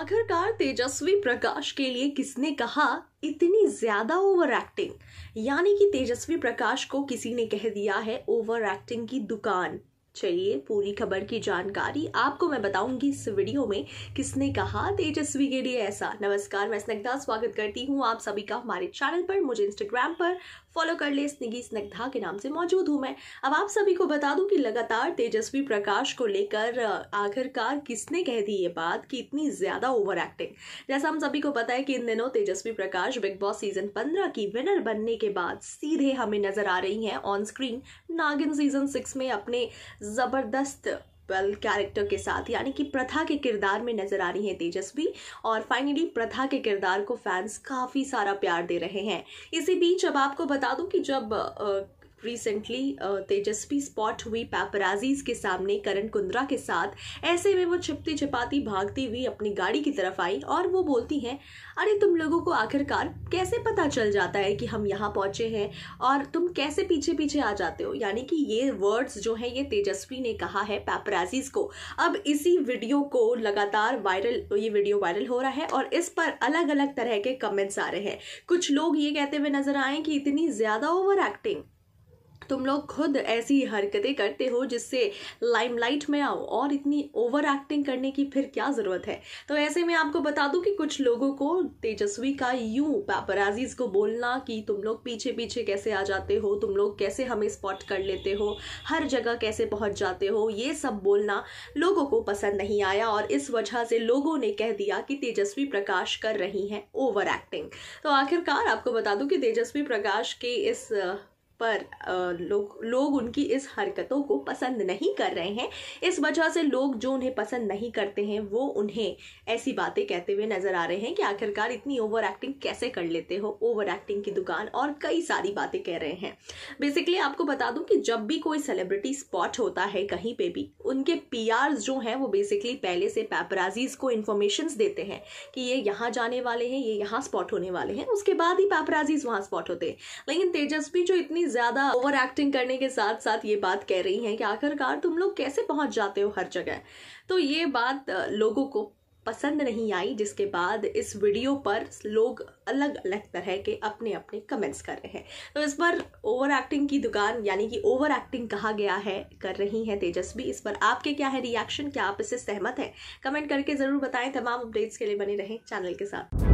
आखिरकार तेजस्वी प्रकाश के लिए किसने कहा इतनी ज्यादा ओवर एक्टिंग यानी कि तेजस्वी प्रकाश को किसी ने कह दिया है ओवर एक्टिंग की दुकान चलिए पूरी खबर की जानकारी आपको मैं बताऊंगी इस वीडियो में किसने कहा तेजस्वी के लिए ऐसा नमस्कार मैं स्नग्धा स्वागत करती हूं आप सभी का हमारे चैनल पर मुझे इंस्टाग्राम पर फॉलो कर ले स्निगी स्नग्धा के नाम से मौजूद हूं मैं अब आप सभी को बता दूं कि लगातार तेजस्वी प्रकाश को लेकर आखिरकार किसने कह दी ये बात कि इतनी ज़्यादा ओवर एक्टिंग जैसा हम सभी को पता है कि इन दिनों Tejasswi Prakash Bigg Boss season पंद्रह की विनर बनने के बाद सीधे हमें नजर आ रही हैं on screen Naagin season six में अपने ज़बरदस्त वेल कैरेक्टर के साथ यानी कि प्रथा के किरदार में नजर आ रही हैं तेजस्वी और फाइनली प्रथा के किरदार को फैंस काफ़ी सारा प्यार दे रहे हैं इसी बीच अब आपको बता दूं कि जब रिसेंटली तेजस्वी स्पॉट हुई पैपराजीज के सामने करण कुंद्रा के साथ ऐसे में वो छिपती छिपाती भागती हुई अपनी गाड़ी की तरफ आई और वो बोलती हैं अरे तुम लोगों को आखिरकार कैसे पता चल जाता है कि हम यहाँ पहुँचे हैं और तुम कैसे पीछे पीछे आ जाते हो यानी कि ये वर्ड्स जो हैं ये तेजस्वी ने कहा है पैपराजीज को अब इसी वीडियो को लगातार वायरल ये वीडियो वायरल हो रहा है और इस पर अलग अलग तरह के कमेंट्स आ रहे हैं कुछ लोग ये कहते हुए नजर आए कि इतनी ज़्यादा ओवर एक्टिंग तुम लोग खुद ऐसी हरकतें करते हो जिससे लाइमलाइट में आओ और इतनी ओवर एक्टिंग करने की फिर क्या ज़रूरत है तो ऐसे में आपको बता दूं कि कुछ लोगों को तेजस्वी का यू पैपराजीज को बोलना कि तुम लोग पीछे पीछे कैसे आ जाते हो तुम लोग कैसे हमें स्पॉट कर लेते हो हर जगह कैसे पहुंच जाते हो ये सब बोलना लोगों को पसंद नहीं आया और इस वजह से लोगों ने कह दिया कि तेजस्वी प्रकाश कर रही हैं ओवर एक्टिंग तो आखिरकार आपको बता दूं कि तेजस्वी प्रकाश के इस पर लोग लोग उनकी इस हरकतों को पसंद नहीं कर रहे हैं इस वजह से लोग जो उन्हें पसंद नहीं करते हैं वो उन्हें ऐसी बातें कहते हुए नजर आ रहे हैं कि आखिरकार इतनी ओवर एक्टिंग कैसे कर लेते हो ओवर एक्टिंग की दुकान और कई सारी बातें कह रहे हैं बेसिकली आपको बता दूं कि जब भी कोई सेलिब्रिटी स्पॉट होता है कहीं पे भी उनके पी जो हैं वो बेसिकली पहले से पैपराजीज को इन्फॉर्मेशन देते हैं कि ये यहाँ जाने वाले हैं ये यहाँ स्पॉट होने वाले हैं उसके बाद ही पैपराजीज वहाँ स्पॉट होते हैं लेकिन तेजस्वी जो इतनी ज्यादा ओवर एक्टिंग करने के साथ साथ ये बात कह रही हैं कि आखिरकार तुम लोग कैसे पहुंच जाते हो हर जगह तो ये बात लोगों को पसंद नहीं आई जिसके बाद इस वीडियो पर लोग अलग अलग तरह के अपने अपने कमेंट्स कर रहे हैं तो इस पर ओवर एक्टिंग की दुकान यानी कि ओवर एक्टिंग कहा गया है कर रही हैं तेजस्वी इस पर आपके क्या है रिएक्शन क्या आप इससे सहमत हैं कमेंट करके ज़रूर बताएं तमाम अपडेट्स के लिए बने रहें चैनल के साथ